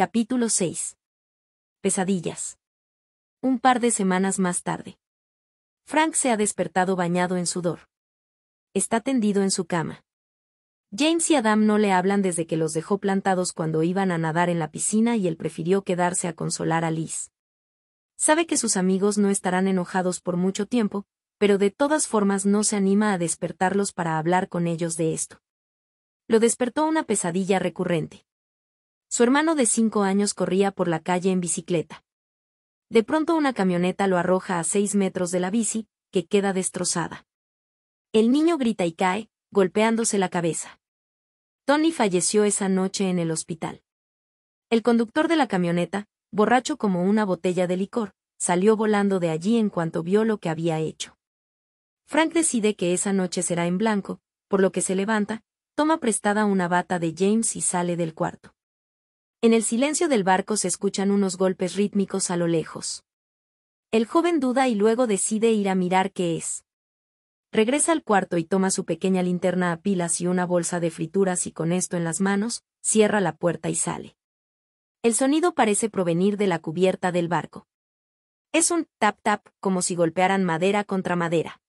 Capítulo 6. Pesadillas. Un par de semanas más tarde. Frank se ha despertado bañado en sudor. Está tendido en su cama. James y Adam no le hablan desde que los dejó plantados cuando iban a nadar en la piscina y él prefirió quedarse a consolar a Liz. Sabe que sus amigos no estarán enojados por mucho tiempo, pero de todas formas no se anima a despertarlos para hablar con ellos de esto. Lo despertó una pesadilla recurrente. Su hermano de cinco años corría por la calle en bicicleta. De pronto una camioneta lo arroja a seis metros de la bici, que queda destrozada. El niño grita y cae, golpeándose la cabeza. Tony falleció esa noche en el hospital. El conductor de la camioneta, borracho como una botella de licor, salió volando de allí en cuanto vio lo que había hecho. Frank decide que esa noche será en blanco, por lo que se levanta, toma prestada una bata de James y sale del cuarto. En el silencio del barco se escuchan unos golpes rítmicos a lo lejos. El joven duda y luego decide ir a mirar qué es. Regresa al cuarto y toma su pequeña linterna a pilas y una bolsa de frituras y con esto en las manos, cierra la puerta y sale. El sonido parece provenir de la cubierta del barco. Es un tap-tap como si golpearan madera contra madera.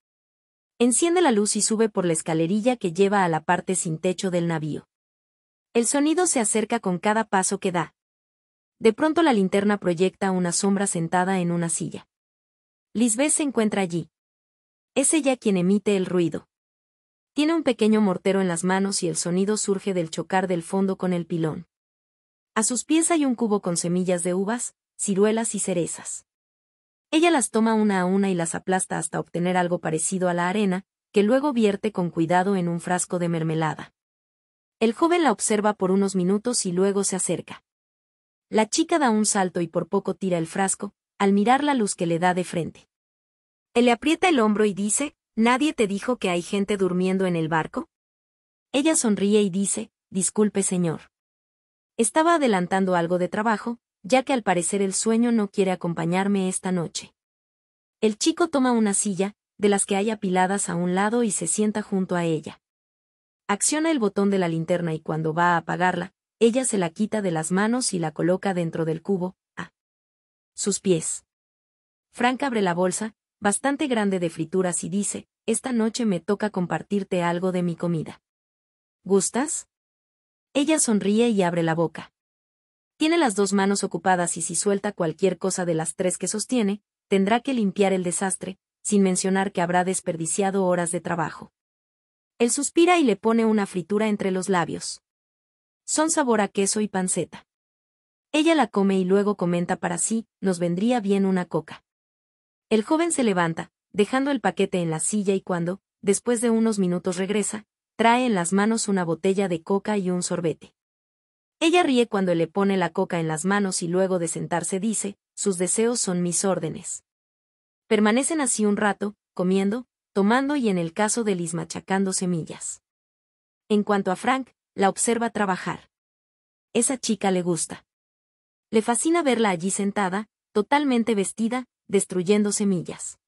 Enciende la luz y sube por la escalerilla que lleva a la parte sin techo del navío. El sonido se acerca con cada paso que da. De pronto la linterna proyecta una sombra sentada en una silla. Lisbeth se encuentra allí. Es ella quien emite el ruido. Tiene un pequeño mortero en las manos y el sonido surge del chocar del fondo con el pilón. A sus pies hay un cubo con semillas de uvas, ciruelas y cerezas. Ella las toma una a una y las aplasta hasta obtener algo parecido a la arena, que luego vierte con cuidado en un frasco de mermelada. El joven la observa por unos minutos y luego se acerca. La chica da un salto y por poco tira el frasco, al mirar la luz que le da de frente. Él le aprieta el hombro y dice, ¿Nadie te dijo que hay gente durmiendo en el barco? Ella sonríe y dice, Disculpe señor. Estaba adelantando algo de trabajo, ya que al parecer el sueño no quiere acompañarme esta noche. El chico toma una silla, de las que hay apiladas a un lado y se sienta junto a ella acciona el botón de la linterna y cuando va a apagarla, ella se la quita de las manos y la coloca dentro del cubo, a sus pies. Frank abre la bolsa, bastante grande de frituras y dice, esta noche me toca compartirte algo de mi comida. ¿Gustas? Ella sonríe y abre la boca. Tiene las dos manos ocupadas y si suelta cualquier cosa de las tres que sostiene, tendrá que limpiar el desastre, sin mencionar que habrá desperdiciado horas de trabajo. Él suspira y le pone una fritura entre los labios. Son sabor a queso y panceta. Ella la come y luego comenta para sí, nos vendría bien una coca. El joven se levanta, dejando el paquete en la silla y cuando, después de unos minutos regresa, trae en las manos una botella de coca y un sorbete. Ella ríe cuando le pone la coca en las manos y luego de sentarse dice, sus deseos son mis órdenes. Permanecen así un rato, comiendo, tomando y en el caso de Liz machacando semillas. En cuanto a Frank, la observa trabajar. Esa chica le gusta. Le fascina verla allí sentada, totalmente vestida, destruyendo semillas.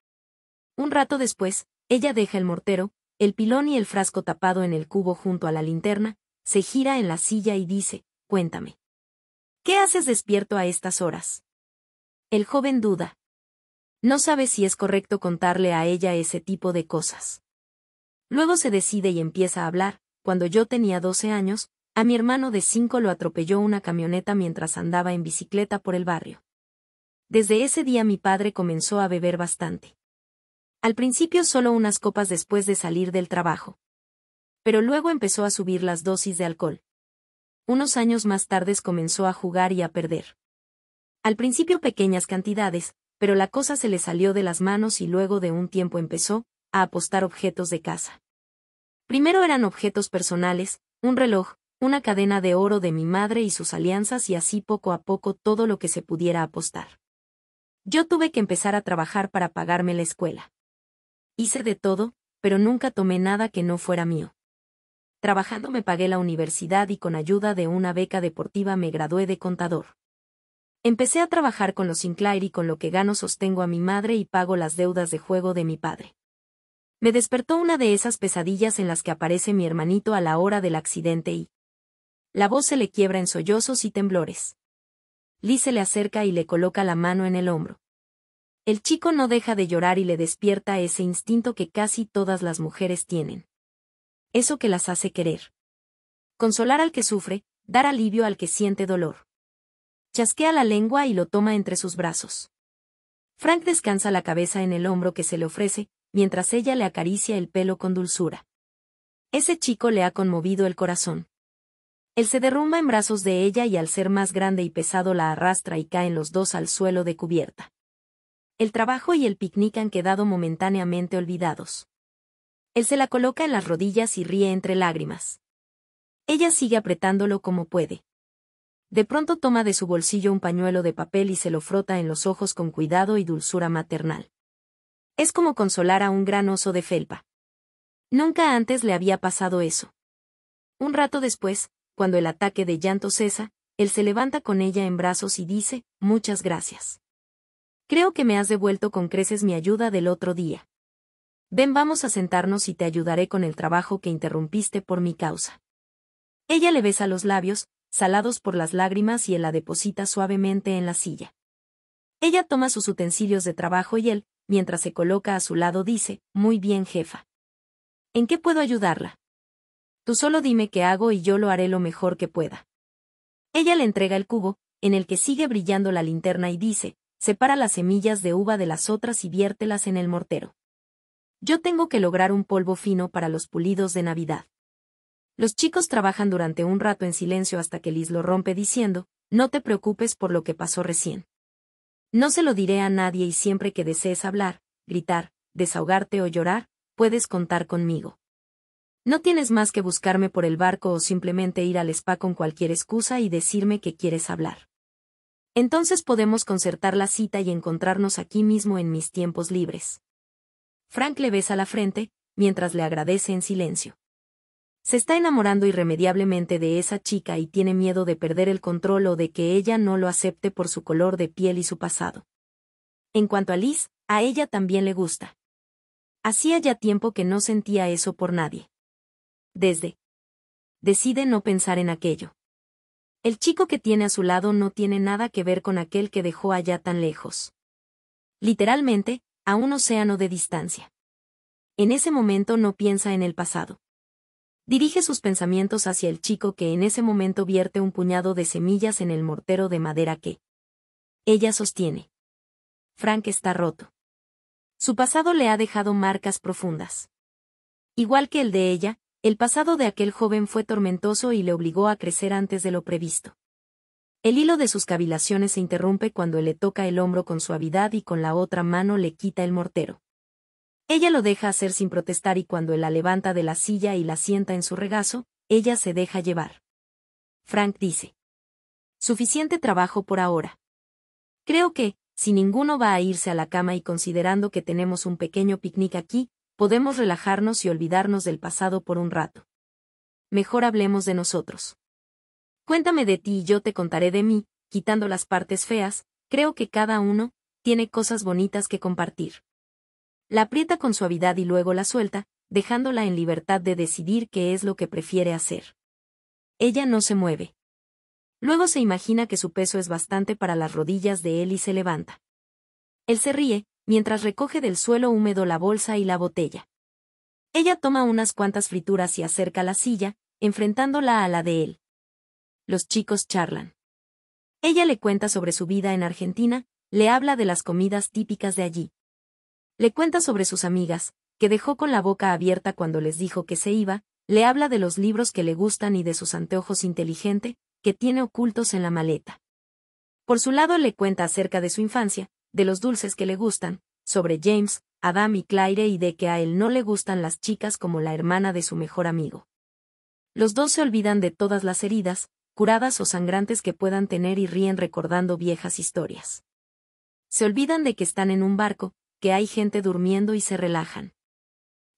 Un rato después, ella deja el mortero, el pilón y el frasco tapado en el cubo junto a la linterna, se gira en la silla y dice, cuéntame. ¿Qué haces despierto a estas horas? El joven duda. No sabe si es correcto contarle a ella ese tipo de cosas. Luego se decide y empieza a hablar, cuando yo tenía 12 años, a mi hermano de 5 lo atropelló una camioneta mientras andaba en bicicleta por el barrio. Desde ese día mi padre comenzó a beber bastante. Al principio solo unas copas después de salir del trabajo. Pero luego empezó a subir las dosis de alcohol. Unos años más tarde comenzó a jugar y a perder. Al principio pequeñas cantidades, pero la cosa se le salió de las manos y luego de un tiempo empezó a apostar objetos de casa. Primero eran objetos personales, un reloj, una cadena de oro de mi madre y sus alianzas y así poco a poco todo lo que se pudiera apostar. Yo tuve que empezar a trabajar para pagarme la escuela. Hice de todo, pero nunca tomé nada que no fuera mío. Trabajando me pagué la universidad y con ayuda de una beca deportiva me gradué de contador. Empecé a trabajar con los Sinclair y con lo que gano sostengo a mi madre y pago las deudas de juego de mi padre. Me despertó una de esas pesadillas en las que aparece mi hermanito a la hora del accidente y... La voz se le quiebra en sollozos y temblores. Lee se le acerca y le coloca la mano en el hombro. El chico no deja de llorar y le despierta ese instinto que casi todas las mujeres tienen. Eso que las hace querer. Consolar al que sufre, dar alivio al que siente dolor. Chasquea la lengua y lo toma entre sus brazos. Frank descansa la cabeza en el hombro que se le ofrece, mientras ella le acaricia el pelo con dulzura. Ese chico le ha conmovido el corazón. Él se derrumba en brazos de ella y al ser más grande y pesado la arrastra y caen los dos al suelo de cubierta. El trabajo y el picnic han quedado momentáneamente olvidados. Él se la coloca en las rodillas y ríe entre lágrimas. Ella sigue apretándolo como puede. De pronto toma de su bolsillo un pañuelo de papel y se lo frota en los ojos con cuidado y dulzura maternal. Es como consolar a un gran oso de felpa. Nunca antes le había pasado eso. Un rato después, cuando el ataque de llanto cesa, él se levanta con ella en brazos y dice, muchas gracias. Creo que me has devuelto con creces mi ayuda del otro día. Ven, vamos a sentarnos y te ayudaré con el trabajo que interrumpiste por mi causa. Ella le besa los labios, salados por las lágrimas y él la deposita suavemente en la silla. Ella toma sus utensilios de trabajo y él, mientras se coloca a su lado, dice, Muy bien, jefa. ¿En qué puedo ayudarla? Tú solo dime qué hago y yo lo haré lo mejor que pueda. Ella le entrega el cubo, en el que sigue brillando la linterna y dice, Separa las semillas de uva de las otras y viértelas en el mortero. Yo tengo que lograr un polvo fino para los pulidos de Navidad. Los chicos trabajan durante un rato en silencio hasta que Liz lo rompe diciendo, no te preocupes por lo que pasó recién. No se lo diré a nadie y siempre que desees hablar, gritar, desahogarte o llorar, puedes contar conmigo. No tienes más que buscarme por el barco o simplemente ir al spa con cualquier excusa y decirme que quieres hablar. Entonces podemos concertar la cita y encontrarnos aquí mismo en mis tiempos libres. Frank le besa la frente, mientras le agradece en silencio. Se está enamorando irremediablemente de esa chica y tiene miedo de perder el control o de que ella no lo acepte por su color de piel y su pasado. En cuanto a Liz, a ella también le gusta. Hacía ya tiempo que no sentía eso por nadie. Desde. Decide no pensar en aquello. El chico que tiene a su lado no tiene nada que ver con aquel que dejó allá tan lejos. Literalmente, a un océano de distancia. En ese momento no piensa en el pasado. Dirige sus pensamientos hacia el chico que en ese momento vierte un puñado de semillas en el mortero de madera que ella sostiene. Frank está roto. Su pasado le ha dejado marcas profundas. Igual que el de ella, el pasado de aquel joven fue tormentoso y le obligó a crecer antes de lo previsto. El hilo de sus cavilaciones se interrumpe cuando le toca el hombro con suavidad y con la otra mano le quita el mortero. Ella lo deja hacer sin protestar y cuando él la levanta de la silla y la sienta en su regazo, ella se deja llevar. Frank dice. Suficiente trabajo por ahora. Creo que, si ninguno va a irse a la cama y considerando que tenemos un pequeño picnic aquí, podemos relajarnos y olvidarnos del pasado por un rato. Mejor hablemos de nosotros. Cuéntame de ti y yo te contaré de mí, quitando las partes feas, creo que cada uno, tiene cosas bonitas que compartir. La aprieta con suavidad y luego la suelta, dejándola en libertad de decidir qué es lo que prefiere hacer. Ella no se mueve. Luego se imagina que su peso es bastante para las rodillas de él y se levanta. Él se ríe, mientras recoge del suelo húmedo la bolsa y la botella. Ella toma unas cuantas frituras y acerca la silla, enfrentándola a la de él. Los chicos charlan. Ella le cuenta sobre su vida en Argentina, le habla de las comidas típicas de allí. Le cuenta sobre sus amigas, que dejó con la boca abierta cuando les dijo que se iba, le habla de los libros que le gustan y de sus anteojos inteligente, que tiene ocultos en la maleta. Por su lado le cuenta acerca de su infancia, de los dulces que le gustan, sobre James, Adam y Claire y de que a él no le gustan las chicas como la hermana de su mejor amigo. Los dos se olvidan de todas las heridas, curadas o sangrantes que puedan tener y ríen recordando viejas historias. Se olvidan de que están en un barco, que hay gente durmiendo y se relajan.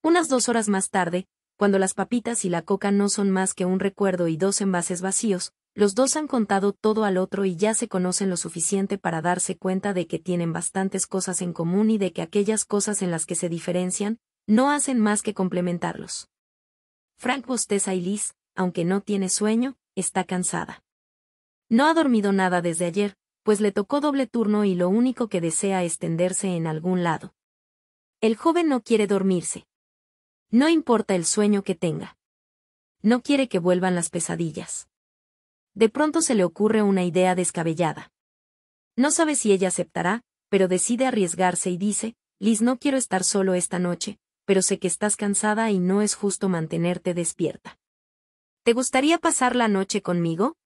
Unas dos horas más tarde, cuando las papitas y la coca no son más que un recuerdo y dos envases vacíos, los dos han contado todo al otro y ya se conocen lo suficiente para darse cuenta de que tienen bastantes cosas en común y de que aquellas cosas en las que se diferencian, no hacen más que complementarlos. Frank bosteza y Liz, aunque no tiene sueño, está cansada. No ha dormido nada desde ayer, pues le tocó doble turno y lo único que desea es tenderse en algún lado. El joven no quiere dormirse. No importa el sueño que tenga. No quiere que vuelvan las pesadillas. De pronto se le ocurre una idea descabellada. No sabe si ella aceptará, pero decide arriesgarse y dice, Liz, no quiero estar solo esta noche, pero sé que estás cansada y no es justo mantenerte despierta. ¿Te gustaría pasar la noche conmigo?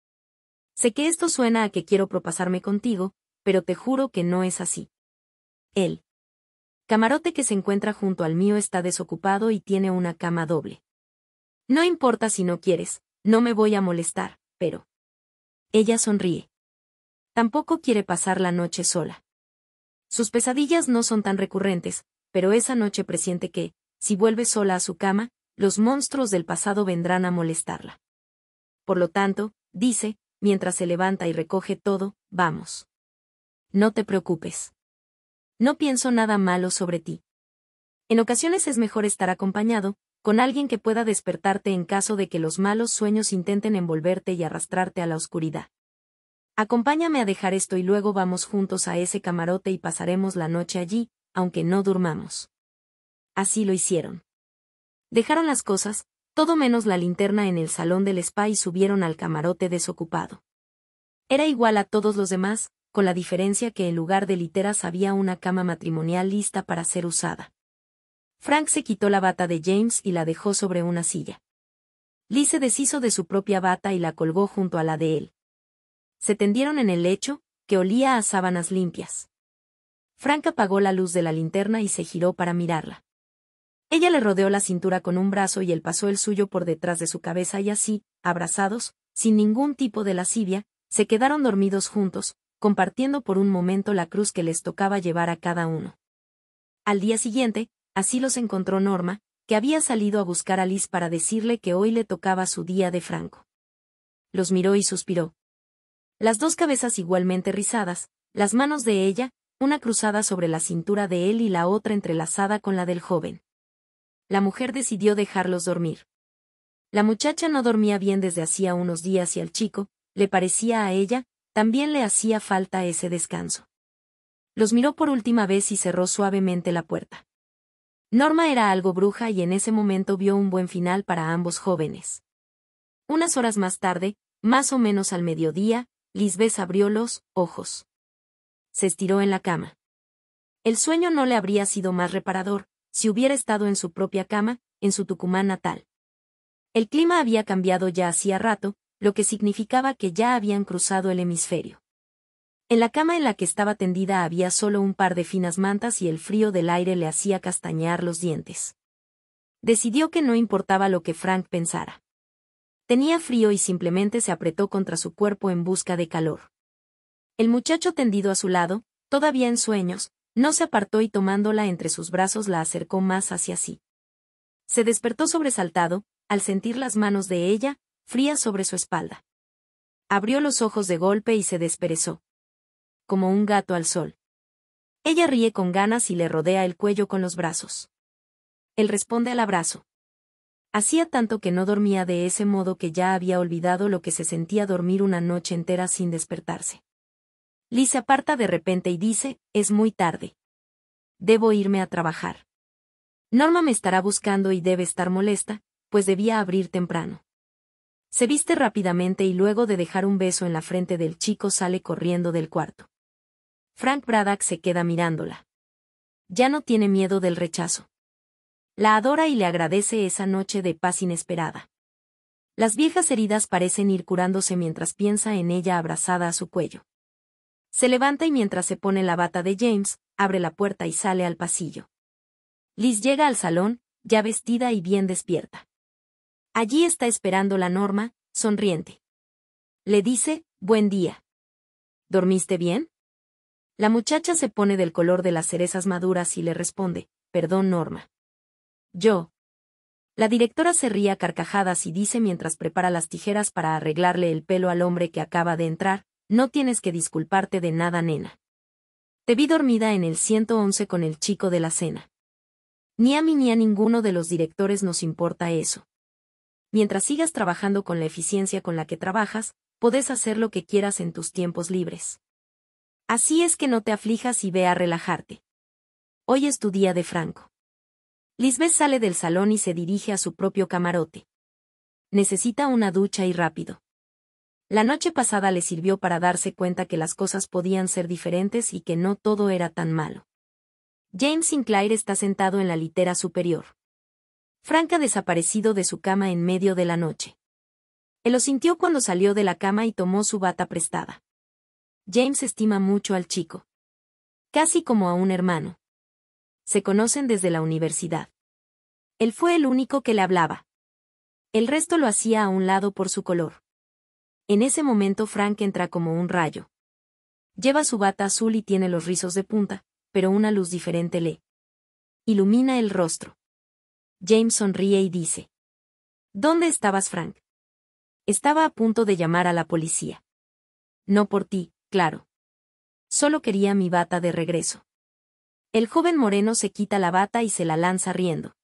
Sé que esto suena a que quiero propasarme contigo, pero te juro que no es así. El camarote que se encuentra junto al mío está desocupado y tiene una cama doble. No importa si no quieres, no me voy a molestar, pero... Ella sonríe. Tampoco quiere pasar la noche sola. Sus pesadillas no son tan recurrentes, pero esa noche presiente que, si vuelve sola a su cama, los monstruos del pasado vendrán a molestarla. Por lo tanto, dice, mientras se levanta y recoge todo, vamos. No te preocupes. No pienso nada malo sobre ti. En ocasiones es mejor estar acompañado, con alguien que pueda despertarte en caso de que los malos sueños intenten envolverte y arrastrarte a la oscuridad. Acompáñame a dejar esto y luego vamos juntos a ese camarote y pasaremos la noche allí, aunque no durmamos. Así lo hicieron. Dejaron las cosas, todo menos la linterna en el salón del spa y subieron al camarote desocupado. Era igual a todos los demás, con la diferencia que en lugar de literas había una cama matrimonial lista para ser usada. Frank se quitó la bata de James y la dejó sobre una silla. Lee se deshizo de su propia bata y la colgó junto a la de él. Se tendieron en el lecho, que olía a sábanas limpias. Frank apagó la luz de la linterna y se giró para mirarla. Ella le rodeó la cintura con un brazo y él pasó el suyo por detrás de su cabeza y así, abrazados, sin ningún tipo de lascivia, se quedaron dormidos juntos, compartiendo por un momento la cruz que les tocaba llevar a cada uno. Al día siguiente, así los encontró Norma, que había salido a buscar a Liz para decirle que hoy le tocaba su día de Franco. Los miró y suspiró. Las dos cabezas igualmente rizadas, las manos de ella, una cruzada sobre la cintura de él y la otra entrelazada con la del joven la mujer decidió dejarlos dormir. La muchacha no dormía bien desde hacía unos días y al chico, le parecía a ella, también le hacía falta ese descanso. Los miró por última vez y cerró suavemente la puerta. Norma era algo bruja y en ese momento vio un buen final para ambos jóvenes. Unas horas más tarde, más o menos al mediodía, Lisbeth abrió los ojos. Se estiró en la cama. El sueño no le habría sido más reparador, si hubiera estado en su propia cama, en su Tucumán natal. El clima había cambiado ya hacía rato, lo que significaba que ya habían cruzado el hemisferio. En la cama en la que estaba tendida había solo un par de finas mantas y el frío del aire le hacía castañear los dientes. Decidió que no importaba lo que Frank pensara. Tenía frío y simplemente se apretó contra su cuerpo en busca de calor. El muchacho tendido a su lado, todavía en sueños, no se apartó y tomándola entre sus brazos la acercó más hacia sí. Se despertó sobresaltado, al sentir las manos de ella, frías sobre su espalda. Abrió los ojos de golpe y se desperezó. Como un gato al sol. Ella ríe con ganas y le rodea el cuello con los brazos. Él responde al abrazo. Hacía tanto que no dormía de ese modo que ya había olvidado lo que se sentía dormir una noche entera sin despertarse. Lee se aparta de repente y dice, es muy tarde. Debo irme a trabajar. Norma me estará buscando y debe estar molesta, pues debía abrir temprano. Se viste rápidamente y luego de dejar un beso en la frente del chico sale corriendo del cuarto. Frank Braddock se queda mirándola. Ya no tiene miedo del rechazo. La adora y le agradece esa noche de paz inesperada. Las viejas heridas parecen ir curándose mientras piensa en ella abrazada a su cuello. Se levanta y mientras se pone la bata de James, abre la puerta y sale al pasillo. Liz llega al salón, ya vestida y bien despierta. Allí está esperando la Norma, sonriente. Le dice, buen día. ¿Dormiste bien? La muchacha se pone del color de las cerezas maduras y le responde, perdón Norma. Yo. La directora se ríe a carcajadas y dice mientras prepara las tijeras para arreglarle el pelo al hombre que acaba de entrar, no tienes que disculparte de nada, nena. Te vi dormida en el 111 con el chico de la cena. Ni a mí ni a ninguno de los directores nos importa eso. Mientras sigas trabajando con la eficiencia con la que trabajas, podés hacer lo que quieras en tus tiempos libres. Así es que no te aflijas y ve a relajarte. Hoy es tu día de Franco. Lisbeth sale del salón y se dirige a su propio camarote. Necesita una ducha y rápido. La noche pasada le sirvió para darse cuenta que las cosas podían ser diferentes y que no todo era tan malo. James Sinclair está sentado en la litera superior. Frank ha desaparecido de su cama en medio de la noche. Él lo sintió cuando salió de la cama y tomó su bata prestada. James estima mucho al chico. Casi como a un hermano. Se conocen desde la universidad. Él fue el único que le hablaba. El resto lo hacía a un lado por su color. En ese momento Frank entra como un rayo. Lleva su bata azul y tiene los rizos de punta, pero una luz diferente le ilumina el rostro. James sonríe y dice. ¿Dónde estabas, Frank? Estaba a punto de llamar a la policía. No por ti, claro. Solo quería mi bata de regreso. El joven moreno se quita la bata y se la lanza riendo.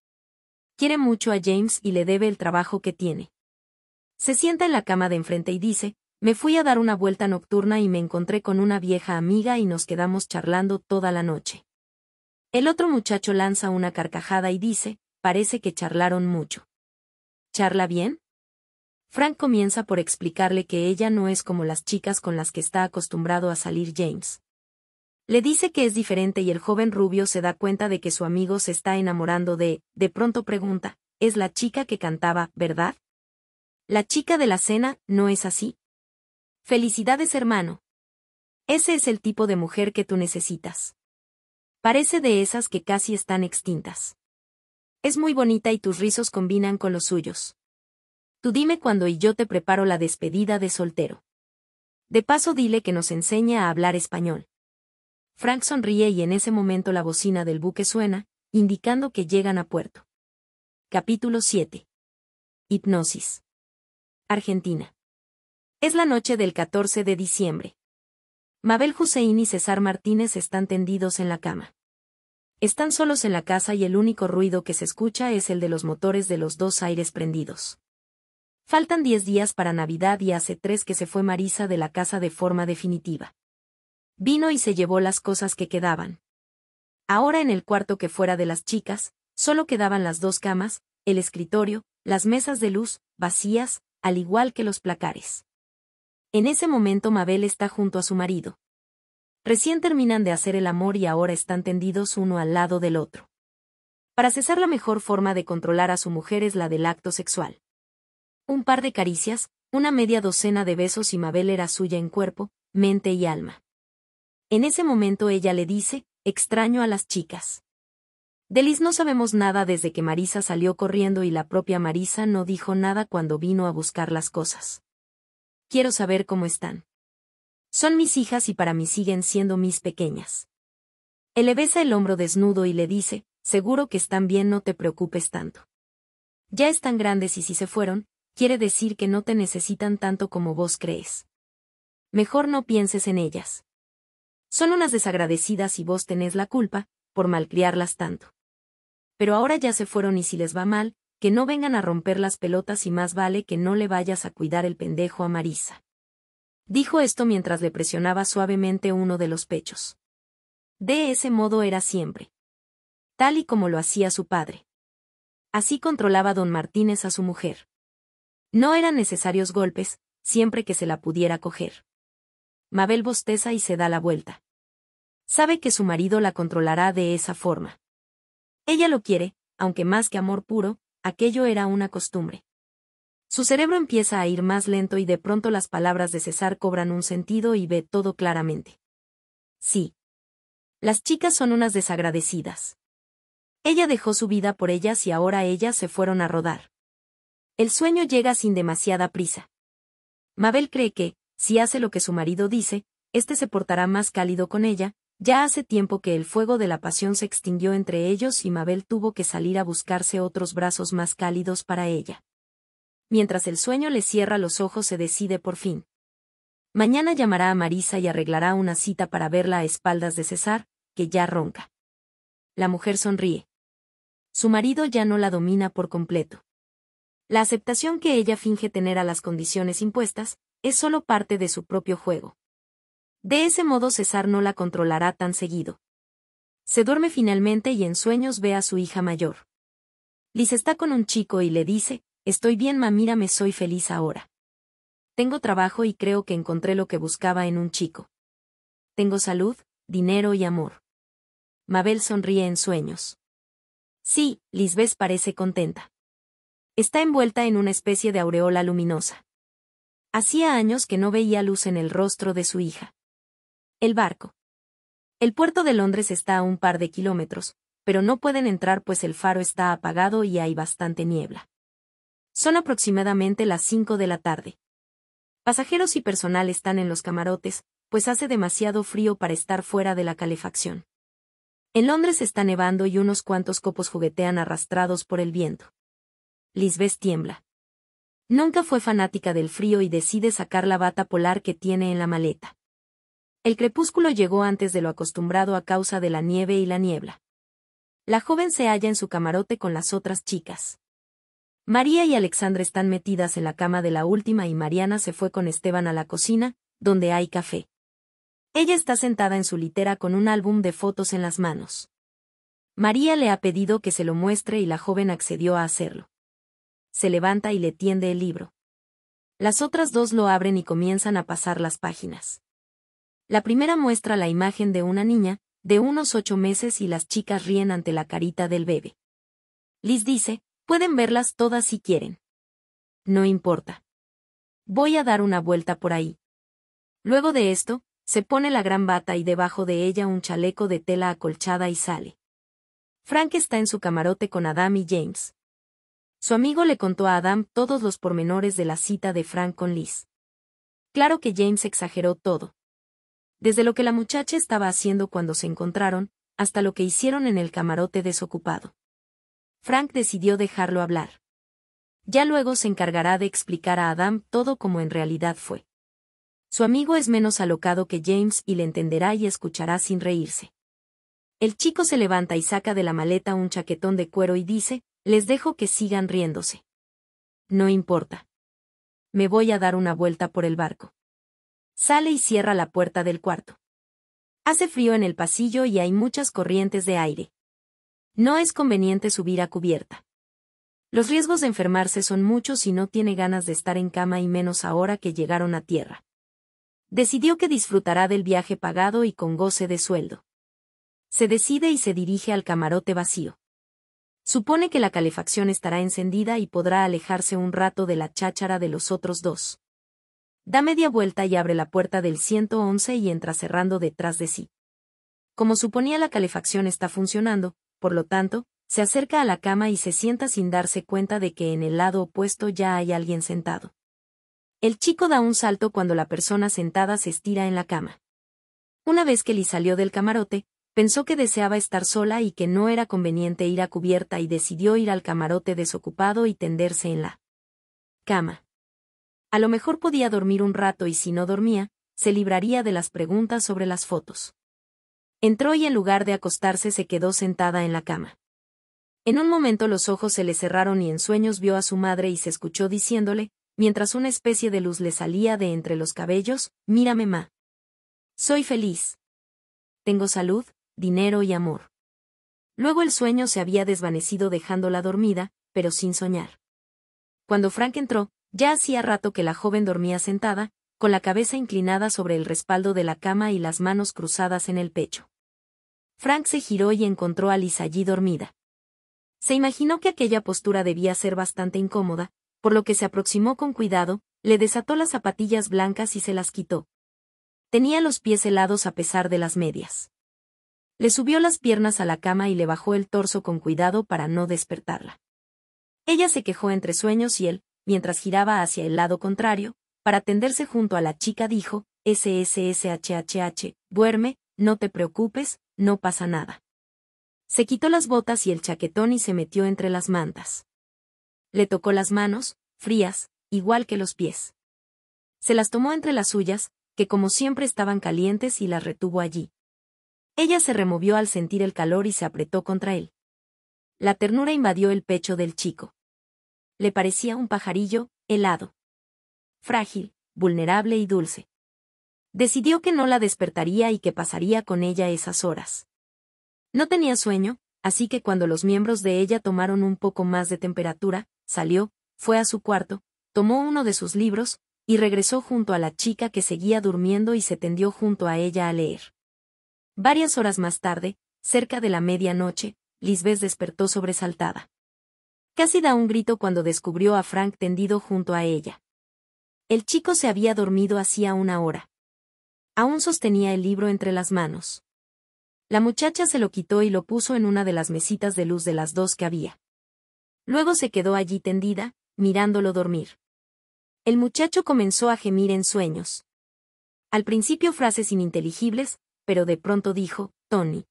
Quiere mucho a James y le debe el trabajo que tiene. Se sienta en la cama de enfrente y dice, me fui a dar una vuelta nocturna y me encontré con una vieja amiga y nos quedamos charlando toda la noche. El otro muchacho lanza una carcajada y dice, parece que charlaron mucho. ¿Charla bien? Frank comienza por explicarle que ella no es como las chicas con las que está acostumbrado a salir James. Le dice que es diferente y el joven rubio se da cuenta de que su amigo se está enamorando de, de pronto pregunta, es la chica que cantaba, ¿verdad? La chica de la cena, ¿no es así? Felicidades hermano. Ese es el tipo de mujer que tú necesitas. Parece de esas que casi están extintas. Es muy bonita y tus rizos combinan con los suyos. Tú dime cuándo y yo te preparo la despedida de soltero. De paso dile que nos enseña a hablar español. Frank sonríe y en ese momento la bocina del buque suena, indicando que llegan a puerto. Capítulo 7. Hipnosis. Argentina. Es la noche del 14 de diciembre. Mabel Hussein y César Martínez están tendidos en la cama. Están solos en la casa y el único ruido que se escucha es el de los motores de los dos aires prendidos. Faltan diez días para Navidad y hace tres que se fue Marisa de la casa de forma definitiva. Vino y se llevó las cosas que quedaban. Ahora en el cuarto que fuera de las chicas, solo quedaban las dos camas, el escritorio, las mesas de luz, vacías, al igual que los placares. En ese momento Mabel está junto a su marido. Recién terminan de hacer el amor y ahora están tendidos uno al lado del otro. Para cesar la mejor forma de controlar a su mujer es la del acto sexual. Un par de caricias, una media docena de besos y Mabel era suya en cuerpo, mente y alma. En ese momento ella le dice, extraño a las chicas. Delis no sabemos nada desde que Marisa salió corriendo y la propia Marisa no dijo nada cuando vino a buscar las cosas. Quiero saber cómo están. Son mis hijas y para mí siguen siendo mis pequeñas. Él le besa el hombro desnudo y le dice, seguro que están bien, no te preocupes tanto. Ya están grandes y si se fueron, quiere decir que no te necesitan tanto como vos crees. Mejor no pienses en ellas. Son unas desagradecidas y vos tenés la culpa, por malcriarlas tanto pero ahora ya se fueron y si les va mal, que no vengan a romper las pelotas y más vale que no le vayas a cuidar el pendejo a Marisa. Dijo esto mientras le presionaba suavemente uno de los pechos. De ese modo era siempre. Tal y como lo hacía su padre. Así controlaba don Martínez a su mujer. No eran necesarios golpes, siempre que se la pudiera coger. Mabel bosteza y se da la vuelta. Sabe que su marido la controlará de esa forma. Ella lo quiere, aunque más que amor puro, aquello era una costumbre. Su cerebro empieza a ir más lento y de pronto las palabras de César cobran un sentido y ve todo claramente. Sí. Las chicas son unas desagradecidas. Ella dejó su vida por ellas y ahora ellas se fueron a rodar. El sueño llega sin demasiada prisa. Mabel cree que, si hace lo que su marido dice, éste se portará más cálido con ella, ya hace tiempo que el fuego de la pasión se extinguió entre ellos y Mabel tuvo que salir a buscarse otros brazos más cálidos para ella. Mientras el sueño le cierra los ojos se decide por fin. Mañana llamará a Marisa y arreglará una cita para verla a espaldas de César, que ya ronca. La mujer sonríe. Su marido ya no la domina por completo. La aceptación que ella finge tener a las condiciones impuestas, es solo parte de su propio juego. De ese modo César no la controlará tan seguido. Se duerme finalmente y en sueños ve a su hija mayor. Liz está con un chico y le dice, Estoy bien, ma, me soy feliz ahora. Tengo trabajo y creo que encontré lo que buscaba en un chico. Tengo salud, dinero y amor. Mabel sonríe en sueños. Sí, Lisbeth parece contenta. Está envuelta en una especie de aureola luminosa. Hacía años que no veía luz en el rostro de su hija. El barco. El puerto de Londres está a un par de kilómetros, pero no pueden entrar pues el faro está apagado y hay bastante niebla. Son aproximadamente las 5 de la tarde. Pasajeros y personal están en los camarotes, pues hace demasiado frío para estar fuera de la calefacción. En Londres está nevando y unos cuantos copos juguetean arrastrados por el viento. Lisbeth tiembla. Nunca fue fanática del frío y decide sacar la bata polar que tiene en la maleta. El crepúsculo llegó antes de lo acostumbrado a causa de la nieve y la niebla. La joven se halla en su camarote con las otras chicas. María y Alexandra están metidas en la cama de la última y Mariana se fue con Esteban a la cocina, donde hay café. Ella está sentada en su litera con un álbum de fotos en las manos. María le ha pedido que se lo muestre y la joven accedió a hacerlo. Se levanta y le tiende el libro. Las otras dos lo abren y comienzan a pasar las páginas. La primera muestra la imagen de una niña, de unos ocho meses y las chicas ríen ante la carita del bebé. Liz dice, pueden verlas todas si quieren. No importa. Voy a dar una vuelta por ahí. Luego de esto, se pone la gran bata y debajo de ella un chaleco de tela acolchada y sale. Frank está en su camarote con Adam y James. Su amigo le contó a Adam todos los pormenores de la cita de Frank con Liz. Claro que James exageró todo desde lo que la muchacha estaba haciendo cuando se encontraron, hasta lo que hicieron en el camarote desocupado. Frank decidió dejarlo hablar. Ya luego se encargará de explicar a Adam todo como en realidad fue. Su amigo es menos alocado que James y le entenderá y escuchará sin reírse. El chico se levanta y saca de la maleta un chaquetón de cuero y dice, les dejo que sigan riéndose. No importa. Me voy a dar una vuelta por el barco. Sale y cierra la puerta del cuarto. Hace frío en el pasillo y hay muchas corrientes de aire. No es conveniente subir a cubierta. Los riesgos de enfermarse son muchos y no tiene ganas de estar en cama y menos ahora que llegaron a tierra. Decidió que disfrutará del viaje pagado y con goce de sueldo. Se decide y se dirige al camarote vacío. Supone que la calefacción estará encendida y podrá alejarse un rato de la cháchara de los otros dos. Da media vuelta y abre la puerta del 111 y entra cerrando detrás de sí. Como suponía la calefacción está funcionando, por lo tanto, se acerca a la cama y se sienta sin darse cuenta de que en el lado opuesto ya hay alguien sentado. El chico da un salto cuando la persona sentada se estira en la cama. Una vez que Lee salió del camarote, pensó que deseaba estar sola y que no era conveniente ir a cubierta y decidió ir al camarote desocupado y tenderse en la cama. A lo mejor podía dormir un rato y si no dormía, se libraría de las preguntas sobre las fotos. Entró y en lugar de acostarse se quedó sentada en la cama. En un momento los ojos se le cerraron y en sueños vio a su madre y se escuchó diciéndole, mientras una especie de luz le salía de entre los cabellos, mírame ma. Soy feliz. Tengo salud, dinero y amor. Luego el sueño se había desvanecido dejándola dormida, pero sin soñar. Cuando Frank entró, ya hacía rato que la joven dormía sentada, con la cabeza inclinada sobre el respaldo de la cama y las manos cruzadas en el pecho. Frank se giró y encontró a Liz allí dormida. Se imaginó que aquella postura debía ser bastante incómoda, por lo que se aproximó con cuidado, le desató las zapatillas blancas y se las quitó. Tenía los pies helados a pesar de las medias. Le subió las piernas a la cama y le bajó el torso con cuidado para no despertarla. Ella se quejó entre sueños y él, mientras giraba hacia el lado contrario, para tenderse junto a la chica dijo, SSSHHH, duerme, no te preocupes, no pasa nada. Se quitó las botas y el chaquetón y se metió entre las mantas. Le tocó las manos, frías, igual que los pies. Se las tomó entre las suyas, que como siempre estaban calientes y las retuvo allí. Ella se removió al sentir el calor y se apretó contra él. La ternura invadió el pecho del chico le parecía un pajarillo, helado. Frágil, vulnerable y dulce. Decidió que no la despertaría y que pasaría con ella esas horas. No tenía sueño, así que cuando los miembros de ella tomaron un poco más de temperatura, salió, fue a su cuarto, tomó uno de sus libros, y regresó junto a la chica que seguía durmiendo y se tendió junto a ella a leer. Varias horas más tarde, cerca de la medianoche, Lisbeth despertó sobresaltada. Casi da un grito cuando descubrió a Frank tendido junto a ella. El chico se había dormido hacía una hora. Aún sostenía el libro entre las manos. La muchacha se lo quitó y lo puso en una de las mesitas de luz de las dos que había. Luego se quedó allí tendida, mirándolo dormir. El muchacho comenzó a gemir en sueños. Al principio frases ininteligibles, pero de pronto dijo, Tony.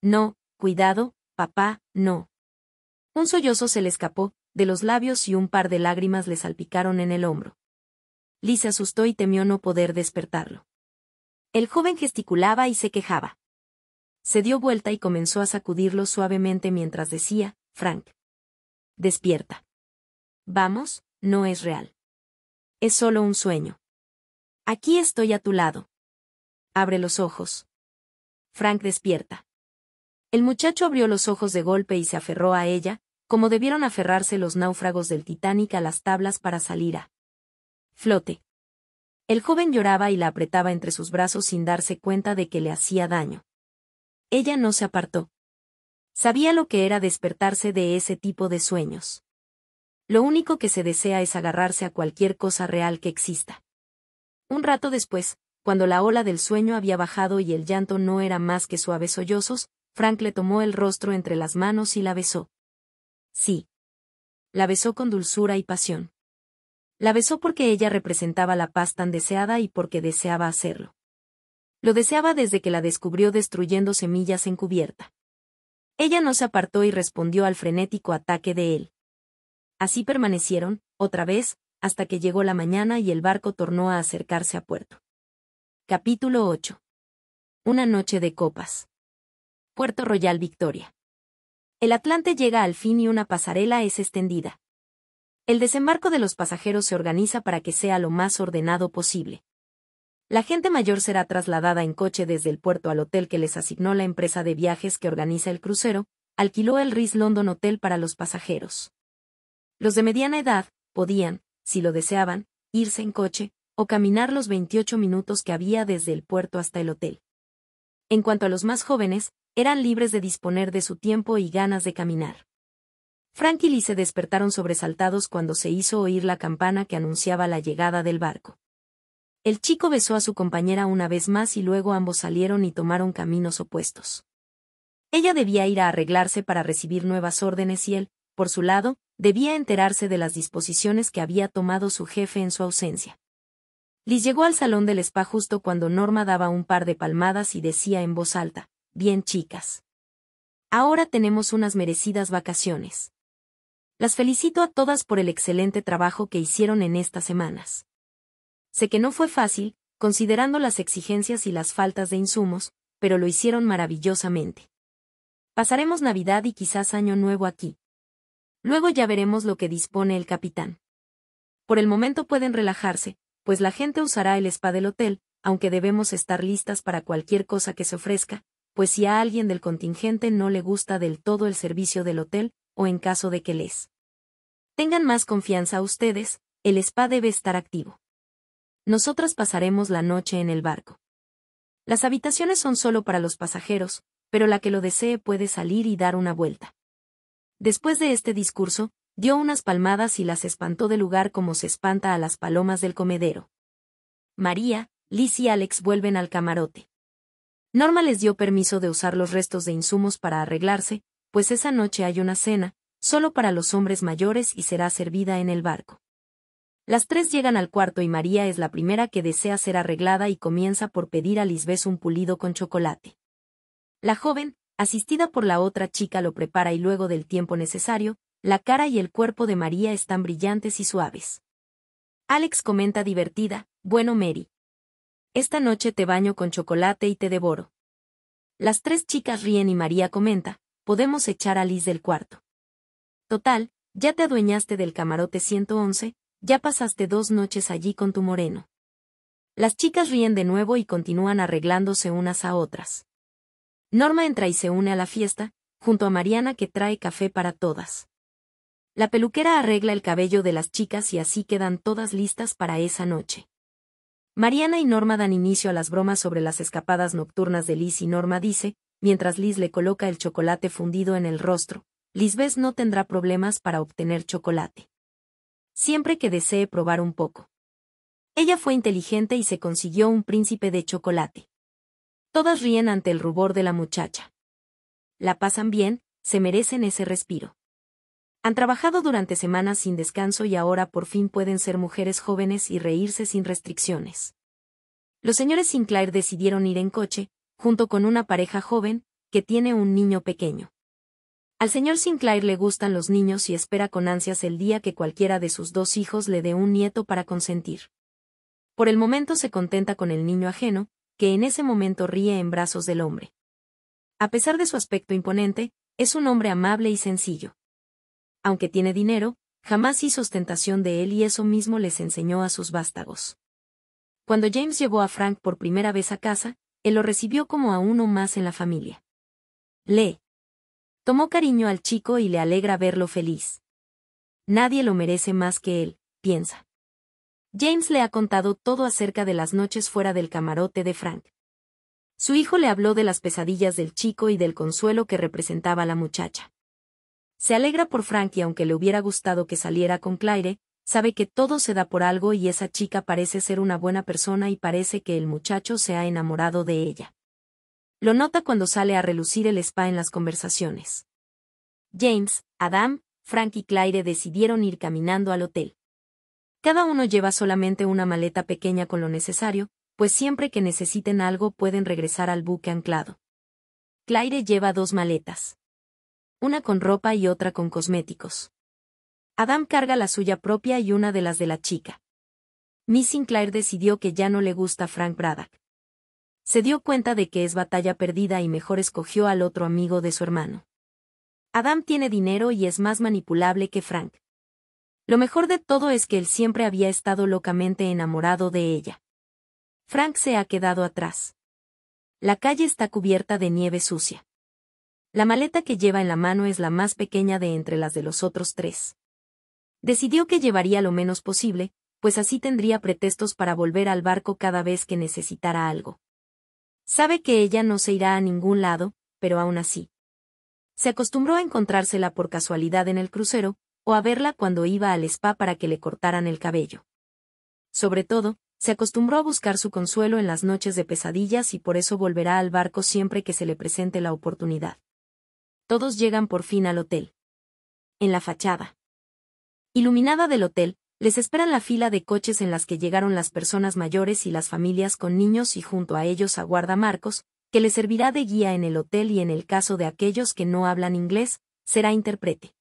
No, cuidado, papá, no. Un sollozo se le escapó de los labios y un par de lágrimas le salpicaron en el hombro. Lee se asustó y temió no poder despertarlo. El joven gesticulaba y se quejaba. Se dio vuelta y comenzó a sacudirlo suavemente mientras decía, Frank. Despierta. Vamos, no es real. Es solo un sueño. Aquí estoy a tu lado. Abre los ojos. Frank despierta. El muchacho abrió los ojos de golpe y se aferró a ella, como debieron aferrarse los náufragos del Titanic a las tablas para salir a flote. El joven lloraba y la apretaba entre sus brazos sin darse cuenta de que le hacía daño. Ella no se apartó. Sabía lo que era despertarse de ese tipo de sueños. Lo único que se desea es agarrarse a cualquier cosa real que exista. Un rato después, cuando la ola del sueño había bajado y el llanto no era más que suaves sollozos, Frank le tomó el rostro entre las manos y la besó. Sí. La besó con dulzura y pasión. La besó porque ella representaba la paz tan deseada y porque deseaba hacerlo. Lo deseaba desde que la descubrió destruyendo semillas en cubierta. Ella no se apartó y respondió al frenético ataque de él. Así permanecieron, otra vez, hasta que llegó la mañana y el barco tornó a acercarse a puerto. Capítulo 8. Una noche de copas. Puerto Royal Victoria. El Atlante llega al fin y una pasarela es extendida. El desembarco de los pasajeros se organiza para que sea lo más ordenado posible. La gente mayor será trasladada en coche desde el puerto al hotel que les asignó la empresa de viajes que organiza el crucero, alquiló el Ritz London Hotel para los pasajeros. Los de mediana edad podían, si lo deseaban, irse en coche o caminar los 28 minutos que había desde el puerto hasta el hotel. En cuanto a los más jóvenes, eran libres de disponer de su tiempo y ganas de caminar. Frank y Lee se despertaron sobresaltados cuando se hizo oír la campana que anunciaba la llegada del barco. El chico besó a su compañera una vez más y luego ambos salieron y tomaron caminos opuestos. Ella debía ir a arreglarse para recibir nuevas órdenes y él, por su lado, debía enterarse de las disposiciones que había tomado su jefe en su ausencia. Liz llegó al salón del spa justo cuando Norma daba un par de palmadas y decía en voz alta, Bien chicas. Ahora tenemos unas merecidas vacaciones. Las felicito a todas por el excelente trabajo que hicieron en estas semanas. Sé que no fue fácil, considerando las exigencias y las faltas de insumos, pero lo hicieron maravillosamente. Pasaremos Navidad y quizás Año Nuevo aquí. Luego ya veremos lo que dispone el capitán. Por el momento pueden relajarse, pues la gente usará el spa del hotel, aunque debemos estar listas para cualquier cosa que se ofrezca, pues si a alguien del contingente no le gusta del todo el servicio del hotel, o en caso de que les tengan más confianza a ustedes, el spa debe estar activo. Nosotras pasaremos la noche en el barco. Las habitaciones son solo para los pasajeros, pero la que lo desee puede salir y dar una vuelta. Después de este discurso, dio unas palmadas y las espantó del lugar como se espanta a las palomas del comedero. María, Liz y Alex vuelven al camarote. Norma les dio permiso de usar los restos de insumos para arreglarse, pues esa noche hay una cena, solo para los hombres mayores y será servida en el barco. Las tres llegan al cuarto y María es la primera que desea ser arreglada y comienza por pedir a Lisbeth un pulido con chocolate. La joven, asistida por la otra chica, lo prepara y luego del tiempo necesario, la cara y el cuerpo de María están brillantes y suaves. Alex comenta divertida, bueno Mary, esta noche te baño con chocolate y te devoro. Las tres chicas ríen y María comenta, podemos echar a Liz del cuarto. Total, ya te adueñaste del camarote 111, ya pasaste dos noches allí con tu moreno. Las chicas ríen de nuevo y continúan arreglándose unas a otras. Norma entra y se une a la fiesta, junto a Mariana que trae café para todas. La peluquera arregla el cabello de las chicas y así quedan todas listas para esa noche. Mariana y Norma dan inicio a las bromas sobre las escapadas nocturnas de Liz y Norma dice, mientras Liz le coloca el chocolate fundido en el rostro, Lisbeth no tendrá problemas para obtener chocolate. Siempre que desee probar un poco. Ella fue inteligente y se consiguió un príncipe de chocolate. Todas ríen ante el rubor de la muchacha. La pasan bien, se merecen ese respiro. Han trabajado durante semanas sin descanso y ahora por fin pueden ser mujeres jóvenes y reírse sin restricciones. Los señores Sinclair decidieron ir en coche, junto con una pareja joven, que tiene un niño pequeño. Al señor Sinclair le gustan los niños y espera con ansias el día que cualquiera de sus dos hijos le dé un nieto para consentir. Por el momento se contenta con el niño ajeno, que en ese momento ríe en brazos del hombre. A pesar de su aspecto imponente, es un hombre amable y sencillo aunque tiene dinero, jamás hizo ostentación de él y eso mismo les enseñó a sus vástagos. Cuando James llevó a Frank por primera vez a casa, él lo recibió como a uno más en la familia. Lee. Tomó cariño al chico y le alegra verlo feliz. Nadie lo merece más que él, piensa. James le ha contado todo acerca de las noches fuera del camarote de Frank. Su hijo le habló de las pesadillas del chico y del consuelo que representaba la muchacha. Se alegra por Frankie aunque le hubiera gustado que saliera con Claire, sabe que todo se da por algo y esa chica parece ser una buena persona y parece que el muchacho se ha enamorado de ella. Lo nota cuando sale a relucir el spa en las conversaciones. James, Adam, Frank y Claire decidieron ir caminando al hotel. Cada uno lleva solamente una maleta pequeña con lo necesario, pues siempre que necesiten algo pueden regresar al buque anclado. Claire lleva dos maletas una con ropa y otra con cosméticos. Adam carga la suya propia y una de las de la chica. Miss Sinclair decidió que ya no le gusta Frank Braddock. Se dio cuenta de que es batalla perdida y mejor escogió al otro amigo de su hermano. Adam tiene dinero y es más manipulable que Frank. Lo mejor de todo es que él siempre había estado locamente enamorado de ella. Frank se ha quedado atrás. La calle está cubierta de nieve sucia. La maleta que lleva en la mano es la más pequeña de entre las de los otros tres. Decidió que llevaría lo menos posible, pues así tendría pretextos para volver al barco cada vez que necesitara algo. Sabe que ella no se irá a ningún lado, pero aún así. Se acostumbró a encontrársela por casualidad en el crucero, o a verla cuando iba al spa para que le cortaran el cabello. Sobre todo, se acostumbró a buscar su consuelo en las noches de pesadillas y por eso volverá al barco siempre que se le presente la oportunidad. Todos llegan por fin al hotel. En la fachada. Iluminada del hotel, les esperan la fila de coches en las que llegaron las personas mayores y las familias con niños y junto a ellos aguarda Marcos, que le servirá de guía en el hotel y en el caso de aquellos que no hablan inglés, será intérprete.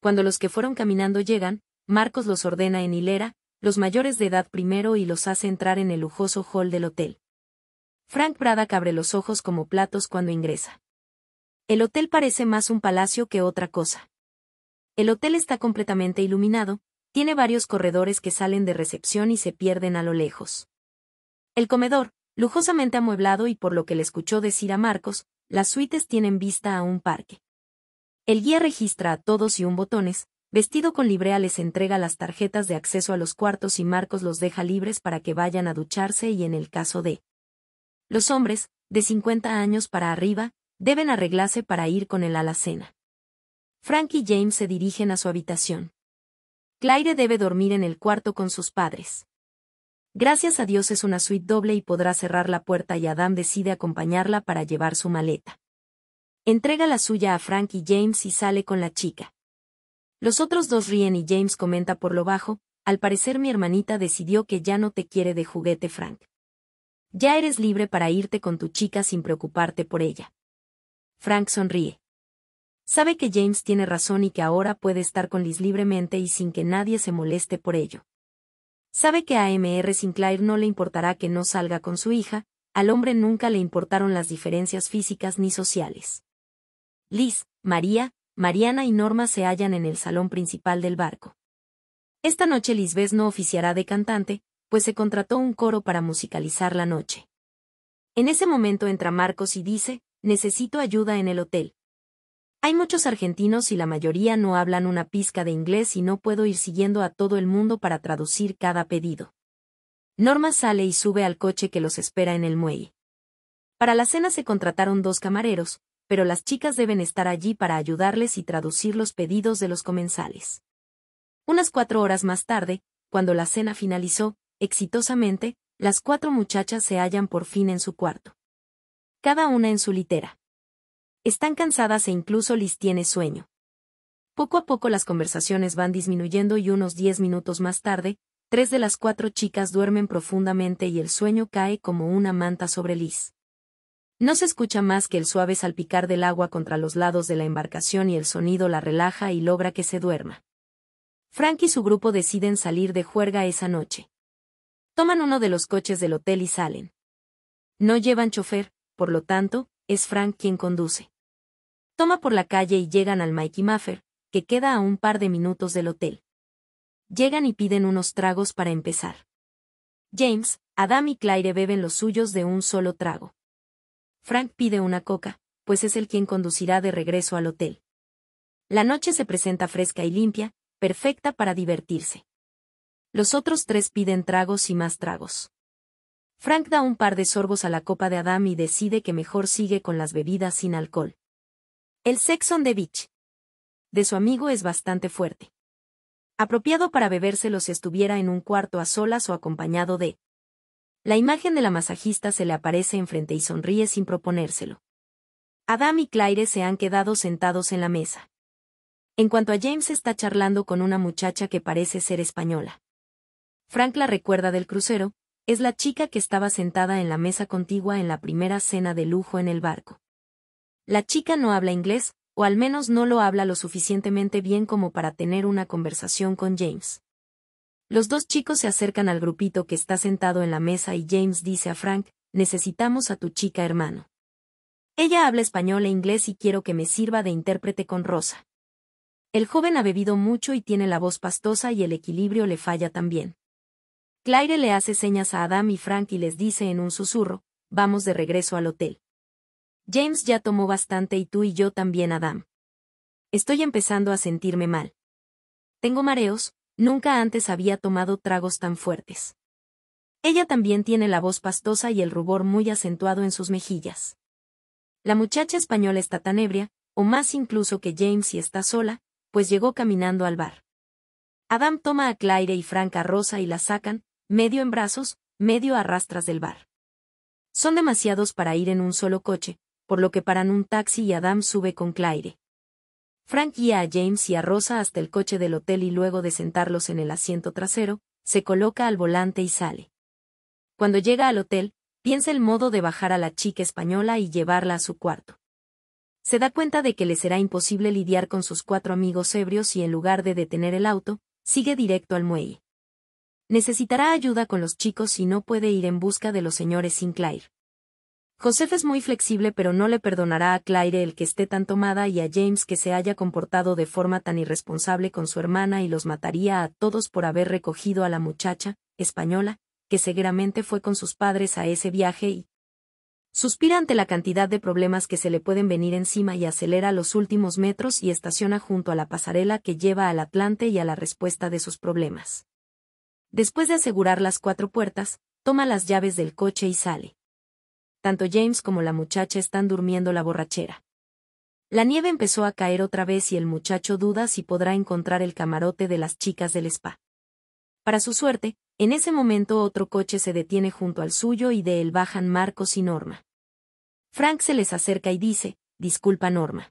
Cuando los que fueron caminando llegan, Marcos los ordena en hilera, los mayores de edad primero y los hace entrar en el lujoso hall del hotel. Frank Prada abre los ojos como platos cuando ingresa. El hotel parece más un palacio que otra cosa. El hotel está completamente iluminado, tiene varios corredores que salen de recepción y se pierden a lo lejos. El comedor, lujosamente amueblado y por lo que le escuchó decir a Marcos, las suites tienen vista a un parque. El guía registra a todos y un botones, vestido con librea les entrega las tarjetas de acceso a los cuartos y Marcos los deja libres para que vayan a ducharse y en el caso de los hombres, de 50 años para arriba, Deben arreglarse para ir con él a la cena. Frank y James se dirigen a su habitación. Claire debe dormir en el cuarto con sus padres. Gracias a Dios es una suite doble y podrá cerrar la puerta y Adam decide acompañarla para llevar su maleta. Entrega la suya a Frank y James y sale con la chica. Los otros dos ríen y James comenta por lo bajo, al parecer mi hermanita decidió que ya no te quiere de juguete Frank. Ya eres libre para irte con tu chica sin preocuparte por ella. Frank sonríe. Sabe que James tiene razón y que ahora puede estar con Liz libremente y sin que nadie se moleste por ello. Sabe que a M.R. Sinclair no le importará que no salga con su hija, al hombre nunca le importaron las diferencias físicas ni sociales. Liz, María, Mariana y Norma se hallan en el salón principal del barco. Esta noche Lizbeth no oficiará de cantante, pues se contrató un coro para musicalizar la noche. En ese momento entra Marcos y dice, necesito ayuda en el hotel. Hay muchos argentinos y la mayoría no hablan una pizca de inglés y no puedo ir siguiendo a todo el mundo para traducir cada pedido. Norma sale y sube al coche que los espera en el muelle. Para la cena se contrataron dos camareros, pero las chicas deben estar allí para ayudarles y traducir los pedidos de los comensales. Unas cuatro horas más tarde, cuando la cena finalizó, exitosamente, las cuatro muchachas se hallan por fin en su cuarto cada una en su litera. Están cansadas e incluso Liz tiene sueño. Poco a poco las conversaciones van disminuyendo y unos diez minutos más tarde, tres de las cuatro chicas duermen profundamente y el sueño cae como una manta sobre Liz. No se escucha más que el suave salpicar del agua contra los lados de la embarcación y el sonido la relaja y logra que se duerma. Frank y su grupo deciden salir de juerga esa noche. Toman uno de los coches del hotel y salen. No llevan chofer, por lo tanto, es Frank quien conduce. Toma por la calle y llegan al Mikey Maffer, que queda a un par de minutos del hotel. Llegan y piden unos tragos para empezar. James, Adam y Claire beben los suyos de un solo trago. Frank pide una coca, pues es el quien conducirá de regreso al hotel. La noche se presenta fresca y limpia, perfecta para divertirse. Los otros tres piden tragos y más tragos. Frank da un par de sorbos a la copa de Adam y decide que mejor sigue con las bebidas sin alcohol. El sex de the beach. De su amigo es bastante fuerte. Apropiado para bebérselo si estuviera en un cuarto a solas o acompañado de. La imagen de la masajista se le aparece enfrente y sonríe sin proponérselo. Adam y Claire se han quedado sentados en la mesa. En cuanto a James está charlando con una muchacha que parece ser española. Frank la recuerda del crucero, es la chica que estaba sentada en la mesa contigua en la primera cena de lujo en el barco. La chica no habla inglés, o al menos no lo habla lo suficientemente bien como para tener una conversación con James. Los dos chicos se acercan al grupito que está sentado en la mesa y James dice a Frank, necesitamos a tu chica hermano. Ella habla español e inglés y quiero que me sirva de intérprete con Rosa. El joven ha bebido mucho y tiene la voz pastosa y el equilibrio le falla también. Claire le hace señas a Adam y Frank y les dice en un susurro, vamos de regreso al hotel. James ya tomó bastante y tú y yo también, Adam. Estoy empezando a sentirme mal. Tengo mareos, nunca antes había tomado tragos tan fuertes. Ella también tiene la voz pastosa y el rubor muy acentuado en sus mejillas. La muchacha española está tan ebria, o más incluso que James y está sola, pues llegó caminando al bar. Adam toma a Claire y Frank a Rosa y la sacan, medio en brazos, medio a rastras del bar. Son demasiados para ir en un solo coche, por lo que paran un taxi y Adam sube con Claire. Frank guía a James y a Rosa hasta el coche del hotel y luego de sentarlos en el asiento trasero, se coloca al volante y sale. Cuando llega al hotel, piensa el modo de bajar a la chica española y llevarla a su cuarto. Se da cuenta de que le será imposible lidiar con sus cuatro amigos ebrios y en lugar de detener el auto, sigue directo al muelle. Necesitará ayuda con los chicos si no puede ir en busca de los señores Sinclair. Joseph es muy flexible pero no le perdonará a Claire el que esté tan tomada y a James que se haya comportado de forma tan irresponsable con su hermana y los mataría a todos por haber recogido a la muchacha, española, que seguramente fue con sus padres a ese viaje y suspira ante la cantidad de problemas que se le pueden venir encima y acelera los últimos metros y estaciona junto a la pasarela que lleva al Atlante y a la respuesta de sus problemas. Después de asegurar las cuatro puertas, toma las llaves del coche y sale. Tanto James como la muchacha están durmiendo la borrachera. La nieve empezó a caer otra vez y el muchacho duda si podrá encontrar el camarote de las chicas del spa. Para su suerte, en ese momento otro coche se detiene junto al suyo y de él bajan Marcos y Norma. Frank se les acerca y dice, disculpa Norma.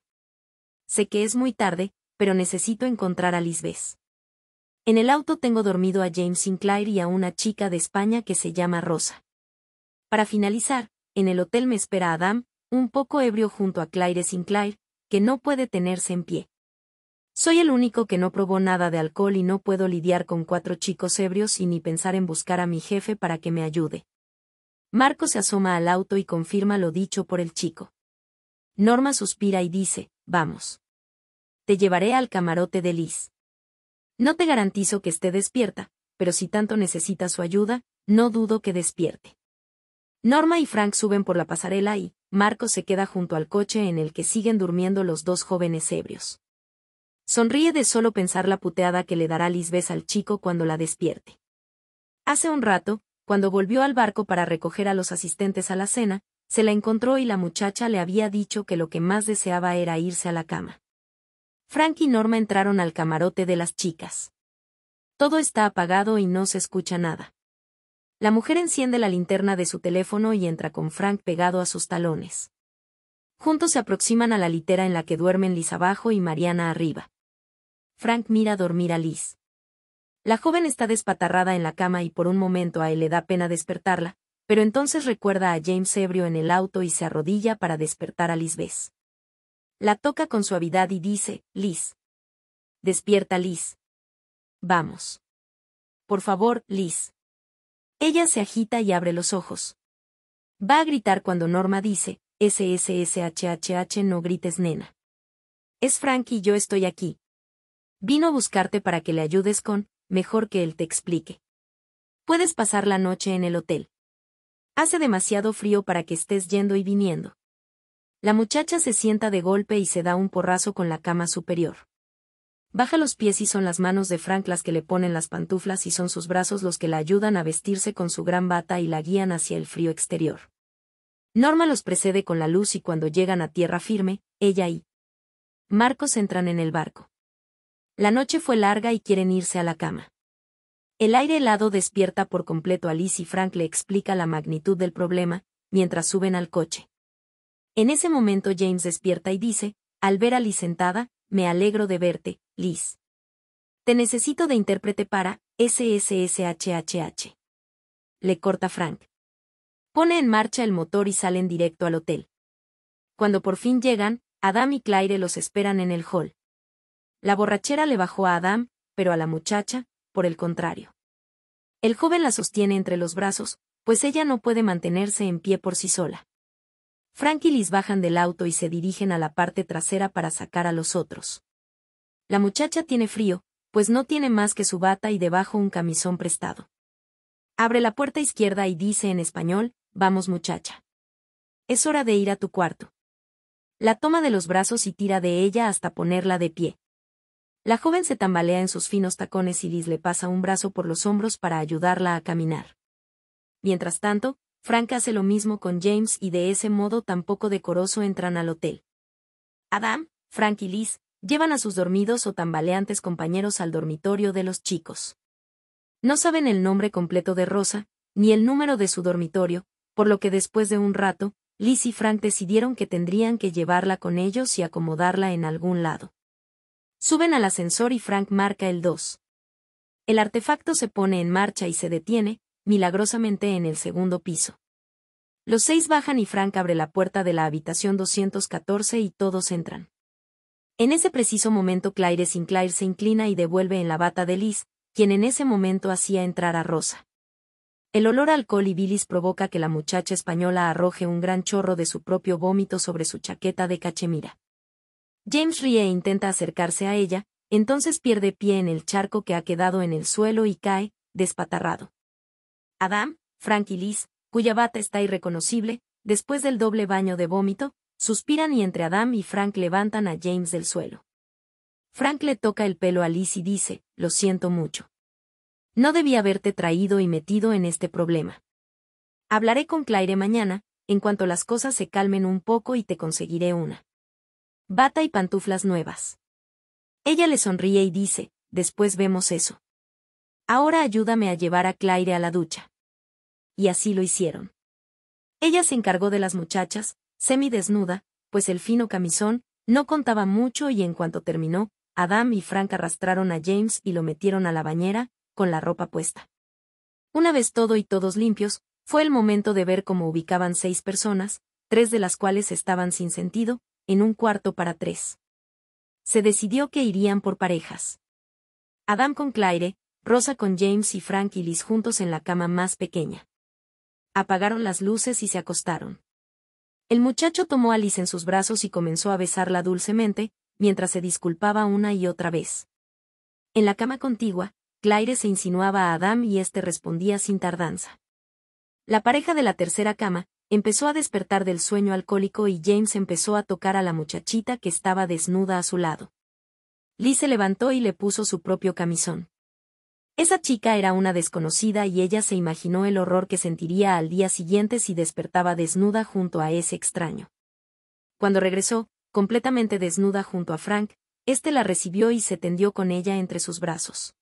Sé que es muy tarde, pero necesito encontrar a Lisbeth. En el auto tengo dormido a James Sinclair y a una chica de España que se llama Rosa. Para finalizar, en el hotel me espera Adam, un poco ebrio junto a Claire Sinclair, que no puede tenerse en pie. Soy el único que no probó nada de alcohol y no puedo lidiar con cuatro chicos ebrios y ni pensar en buscar a mi jefe para que me ayude. Marco se asoma al auto y confirma lo dicho por el chico. Norma suspira y dice, vamos. Te llevaré al camarote de Liz. No te garantizo que esté despierta, pero si tanto necesita su ayuda, no dudo que despierte. Norma y Frank suben por la pasarela y, Marco se queda junto al coche en el que siguen durmiendo los dos jóvenes ebrios. Sonríe de solo pensar la puteada que le dará Lisbeth al chico cuando la despierte. Hace un rato, cuando volvió al barco para recoger a los asistentes a la cena, se la encontró y la muchacha le había dicho que lo que más deseaba era irse a la cama. Frank y Norma entraron al camarote de las chicas. Todo está apagado y no se escucha nada. La mujer enciende la linterna de su teléfono y entra con Frank pegado a sus talones. Juntos se aproximan a la litera en la que duermen Liz abajo y Mariana arriba. Frank mira dormir a Liz. La joven está despatarrada en la cama y por un momento a él le da pena despertarla, pero entonces recuerda a James ebrio en el auto y se arrodilla para despertar a Lisbeth. La toca con suavidad y dice, Liz. Despierta, Liz. Vamos. Por favor, Liz. Ella se agita y abre los ojos. Va a gritar cuando Norma dice, SSSHHH no grites, nena. Es Frankie y yo estoy aquí. Vino a buscarte para que le ayudes con, mejor que él te explique. Puedes pasar la noche en el hotel. Hace demasiado frío para que estés yendo y viniendo. La muchacha se sienta de golpe y se da un porrazo con la cama superior. Baja los pies y son las manos de Frank las que le ponen las pantuflas y son sus brazos los que la ayudan a vestirse con su gran bata y la guían hacia el frío exterior. Norma los precede con la luz y cuando llegan a tierra firme, ella y Marcos entran en el barco. La noche fue larga y quieren irse a la cama. El aire helado despierta por completo a Liz y Frank le explica la magnitud del problema, mientras suben al coche. En ese momento James despierta y dice, al ver a Liz sentada, me alegro de verte, Liz. Te necesito de intérprete para SSSHHH. Le corta Frank. Pone en marcha el motor y salen directo al hotel. Cuando por fin llegan, Adam y Claire los esperan en el hall. La borrachera le bajó a Adam, pero a la muchacha, por el contrario. El joven la sostiene entre los brazos, pues ella no puede mantenerse en pie por sí sola. Frank y Liz bajan del auto y se dirigen a la parte trasera para sacar a los otros. La muchacha tiene frío, pues no tiene más que su bata y debajo un camisón prestado. Abre la puerta izquierda y dice en español, vamos muchacha. Es hora de ir a tu cuarto. La toma de los brazos y tira de ella hasta ponerla de pie. La joven se tambalea en sus finos tacones y Liz le pasa un brazo por los hombros para ayudarla a caminar. Mientras tanto, Frank hace lo mismo con James y de ese modo tan poco decoroso entran al hotel. Adam, Frank y Liz llevan a sus dormidos o tambaleantes compañeros al dormitorio de los chicos. No saben el nombre completo de Rosa, ni el número de su dormitorio, por lo que después de un rato, Liz y Frank decidieron que tendrían que llevarla con ellos y acomodarla en algún lado. Suben al ascensor y Frank marca el 2. El artefacto se pone en marcha y se detiene, milagrosamente en el segundo piso. Los seis bajan y Frank abre la puerta de la habitación 214 y todos entran. En ese preciso momento Claire Sinclair se inclina y devuelve en la bata de Liz, quien en ese momento hacía entrar a Rosa. El olor al alcohol y bilis provoca que la muchacha española arroje un gran chorro de su propio vómito sobre su chaqueta de cachemira. James ríe e intenta acercarse a ella, entonces pierde pie en el charco que ha quedado en el suelo y cae, despatarrado. Adam, Frank y Liz, cuya bata está irreconocible, después del doble baño de vómito, suspiran y entre Adam y Frank levantan a James del suelo. Frank le toca el pelo a Liz y dice, lo siento mucho. No debí haberte traído y metido en este problema. Hablaré con Claire mañana, en cuanto las cosas se calmen un poco y te conseguiré una. Bata y pantuflas nuevas. Ella le sonríe y dice, después vemos eso. Ahora ayúdame a llevar a Claire a la ducha y así lo hicieron. Ella se encargó de las muchachas, semi desnuda, pues el fino camisón no contaba mucho y en cuanto terminó, Adam y Frank arrastraron a James y lo metieron a la bañera, con la ropa puesta. Una vez todo y todos limpios, fue el momento de ver cómo ubicaban seis personas, tres de las cuales estaban sin sentido, en un cuarto para tres. Se decidió que irían por parejas. Adam con Claire, Rosa con James y Frank y Liz juntos en la cama más pequeña apagaron las luces y se acostaron. El muchacho tomó a Alice en sus brazos y comenzó a besarla dulcemente, mientras se disculpaba una y otra vez. En la cama contigua, Claire se insinuaba a Adam y éste respondía sin tardanza. La pareja de la tercera cama empezó a despertar del sueño alcohólico y James empezó a tocar a la muchachita que estaba desnuda a su lado. Lee se levantó y le puso su propio camisón. Esa chica era una desconocida y ella se imaginó el horror que sentiría al día siguiente si despertaba desnuda junto a ese extraño. Cuando regresó, completamente desnuda junto a Frank, este la recibió y se tendió con ella entre sus brazos.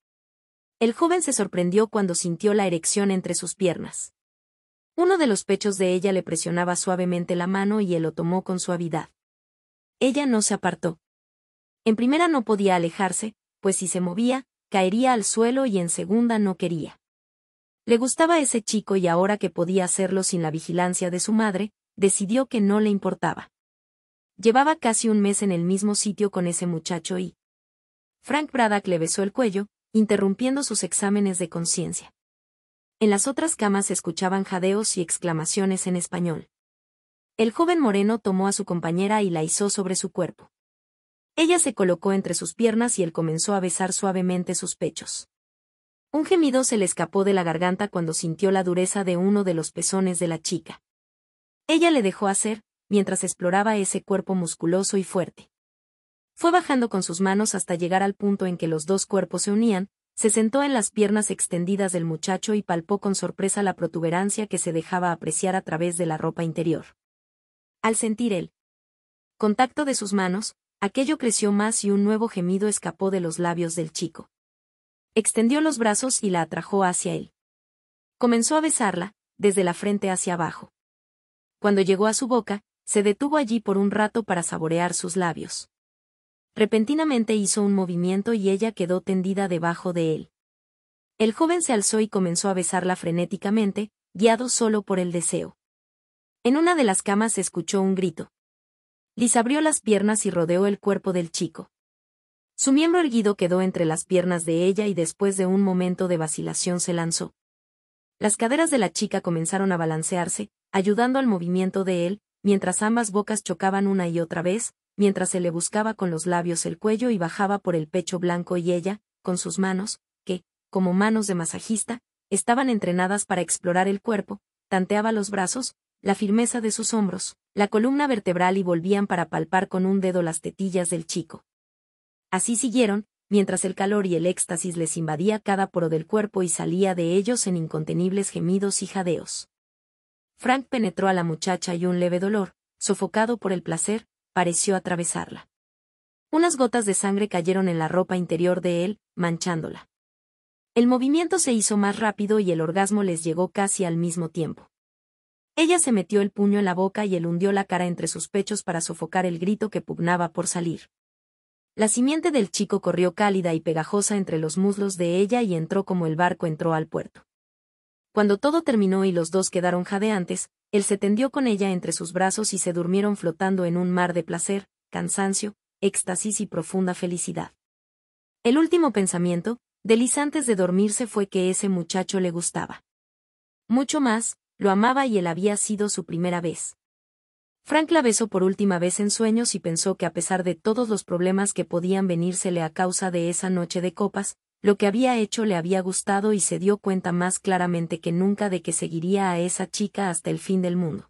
El joven se sorprendió cuando sintió la erección entre sus piernas. Uno de los pechos de ella le presionaba suavemente la mano y él lo tomó con suavidad. Ella no se apartó. En primera no podía alejarse, pues si se movía, caería al suelo y en segunda no quería. Le gustaba ese chico y ahora que podía hacerlo sin la vigilancia de su madre, decidió que no le importaba. Llevaba casi un mes en el mismo sitio con ese muchacho y... Frank Braddock le besó el cuello, interrumpiendo sus exámenes de conciencia. En las otras camas se escuchaban jadeos y exclamaciones en español. El joven moreno tomó a su compañera y la hizo sobre su cuerpo. Ella se colocó entre sus piernas y él comenzó a besar suavemente sus pechos. Un gemido se le escapó de la garganta cuando sintió la dureza de uno de los pezones de la chica. Ella le dejó hacer, mientras exploraba ese cuerpo musculoso y fuerte. Fue bajando con sus manos hasta llegar al punto en que los dos cuerpos se unían, se sentó en las piernas extendidas del muchacho y palpó con sorpresa la protuberancia que se dejaba apreciar a través de la ropa interior. Al sentir el contacto de sus manos, Aquello creció más y un nuevo gemido escapó de los labios del chico. Extendió los brazos y la atrajo hacia él. Comenzó a besarla, desde la frente hacia abajo. Cuando llegó a su boca, se detuvo allí por un rato para saborear sus labios. Repentinamente hizo un movimiento y ella quedó tendida debajo de él. El joven se alzó y comenzó a besarla frenéticamente, guiado solo por el deseo. En una de las camas se escuchó un grito. Liz abrió las piernas y rodeó el cuerpo del chico. Su miembro erguido quedó entre las piernas de ella y después de un momento de vacilación se lanzó. Las caderas de la chica comenzaron a balancearse, ayudando al movimiento de él, mientras ambas bocas chocaban una y otra vez, mientras se le buscaba con los labios el cuello y bajaba por el pecho blanco y ella, con sus manos, que, como manos de masajista, estaban entrenadas para explorar el cuerpo, tanteaba los brazos, la firmeza de sus hombros, la columna vertebral y volvían para palpar con un dedo las tetillas del chico. Así siguieron, mientras el calor y el éxtasis les invadía cada poro del cuerpo y salía de ellos en incontenibles gemidos y jadeos. Frank penetró a la muchacha y un leve dolor, sofocado por el placer, pareció atravesarla. Unas gotas de sangre cayeron en la ropa interior de él, manchándola. El movimiento se hizo más rápido y el orgasmo les llegó casi al mismo tiempo. Ella se metió el puño en la boca y él hundió la cara entre sus pechos para sofocar el grito que pugnaba por salir. La simiente del chico corrió cálida y pegajosa entre los muslos de ella y entró como el barco entró al puerto. Cuando todo terminó y los dos quedaron jadeantes, él se tendió con ella entre sus brazos y se durmieron flotando en un mar de placer, cansancio, éxtasis y profunda felicidad. El último pensamiento, de antes de dormirse fue que ese muchacho le gustaba. Mucho más, lo amaba y él había sido su primera vez. Frank la besó por última vez en sueños y pensó que a pesar de todos los problemas que podían venírsele a causa de esa noche de copas, lo que había hecho le había gustado y se dio cuenta más claramente que nunca de que seguiría a esa chica hasta el fin del mundo.